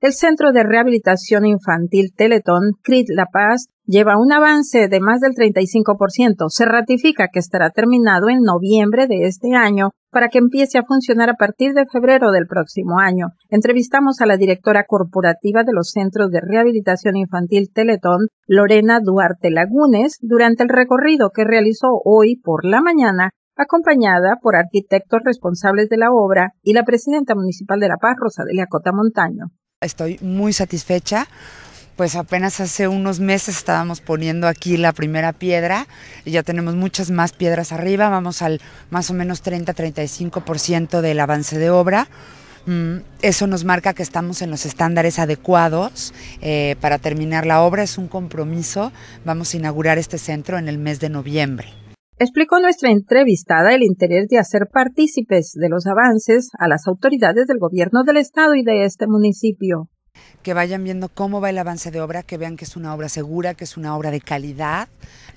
El Centro de Rehabilitación Infantil Teletón, CRIT La Paz, lleva un avance de más del 35%. Se ratifica que estará terminado en noviembre de este año para que empiece a funcionar a partir de febrero del próximo año. Entrevistamos a la directora corporativa de los Centros de Rehabilitación Infantil Teletón, Lorena Duarte Lagunes, durante el recorrido que realizó hoy por la mañana acompañada por arquitectos responsables de la obra y la presidenta municipal de La Paz, Rosadelia Cota Montaño. Estoy muy satisfecha. Pues apenas hace unos meses estábamos poniendo aquí la primera piedra y ya tenemos muchas más piedras arriba. Vamos al más o menos 30-35% del avance de obra. Mm, eso nos marca que estamos en los estándares adecuados eh, para terminar la obra. Es un compromiso. Vamos a inaugurar este centro en el mes de noviembre. Explicó nuestra entrevistada el interés de hacer partícipes de los avances a las autoridades del gobierno del estado y de este municipio que vayan viendo cómo va el avance de obra, que vean que es una obra segura, que es una obra de calidad,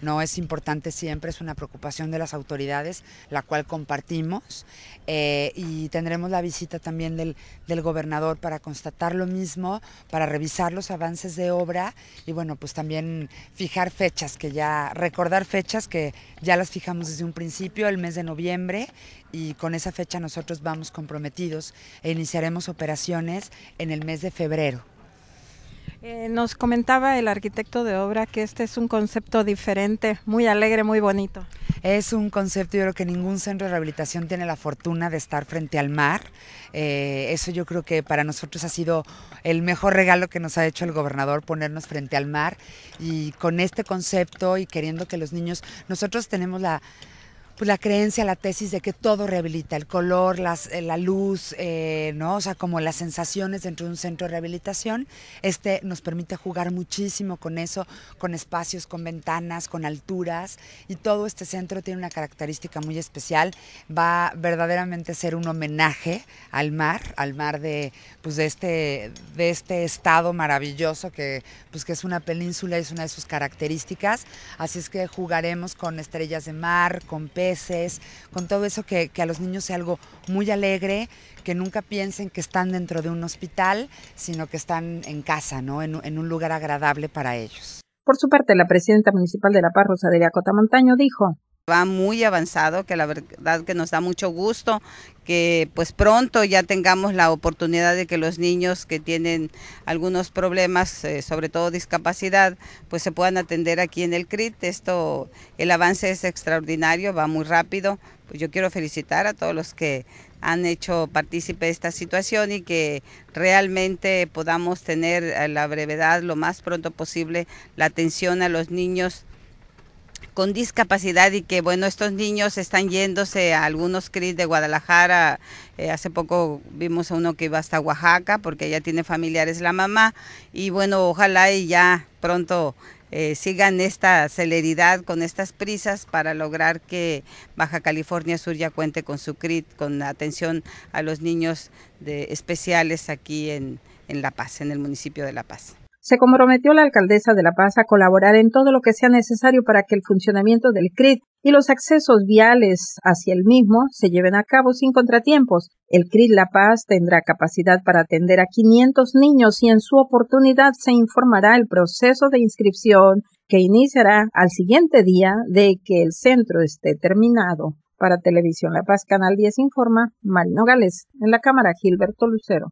no es importante siempre, es una preocupación de las autoridades, la cual compartimos, eh, y tendremos la visita también del, del, gobernador para constatar lo mismo, para revisar los avances de obra y bueno, pues también fijar fechas, que ya, recordar fechas que ya las fijamos desde un principio, el mes de noviembre, y con esa fecha nosotros vamos comprometidos e iniciaremos operaciones en el mes de febrero. Eh, nos comentaba el arquitecto de obra que este es un concepto diferente, muy alegre, muy bonito. Es un concepto, yo creo que ningún centro de rehabilitación tiene la fortuna de estar frente al mar. Eh, eso yo creo que para nosotros ha sido el mejor regalo que nos ha hecho el gobernador, ponernos frente al mar. Y con este concepto y queriendo que los niños, nosotros tenemos la pues, la creencia, la tesis de que todo rehabilita, el color, eh, la luz, eh, ¿no? O sea, como las sensaciones dentro de un centro de rehabilitación. Este nos permite jugar muchísimo con eso, con espacios, con ventanas, con alturas. Y todo este centro tiene una característica muy especial. Va verdaderamente a ser un homenaje al mar, al mar de, pues, de, este, de este estado maravilloso que, pues, que es una península, es una de sus características. Así es que jugaremos con estrellas de mar, con peces con todo eso que, a los niños sea algo muy alegre, que nunca piensen que están dentro de un hospital, sino que están en casa, ¿no? En, un lugar agradable para ellos. Por su parte, la presidenta municipal de La Paz, Rosa de montaño dijo Va muy avanzado, que la verdad que nos da mucho gusto que pues pronto ya tengamos la oportunidad de que los niños que tienen algunos problemas, eh, sobre todo discapacidad, pues se puedan atender aquí en el CRIT. Esto, el avance es extraordinario, va muy rápido. Pues yo quiero felicitar a todos los que han hecho partícipe de esta situación y que realmente podamos tener la brevedad, lo más pronto posible, la atención a los niños con discapacidad y que bueno estos niños están yéndose a algunos CRIs de Guadalajara eh, hace poco vimos a uno que iba hasta Oaxaca porque ya tiene familiares la mamá y bueno ojalá y ya pronto eh, sigan esta celeridad con estas prisas para lograr que Baja California Sur ya cuente con su CRIT con atención a los niños de, especiales aquí en La Paz en el municipio de La Paz se comprometió la alcaldesa de La Paz a colaborar en todo lo que sea necesario para que el funcionamiento del CRIT y los accesos viales hacia el mismo se lleven a cabo sin contratiempos. El CRIT La Paz tendrá capacidad para atender a 500 niños y en su oportunidad se informará el proceso de inscripción que iniciará al siguiente día de que el centro esté terminado. Para Televisión La Paz, Canal 10 informa Marino Gales, en la cámara Gilberto Lucero.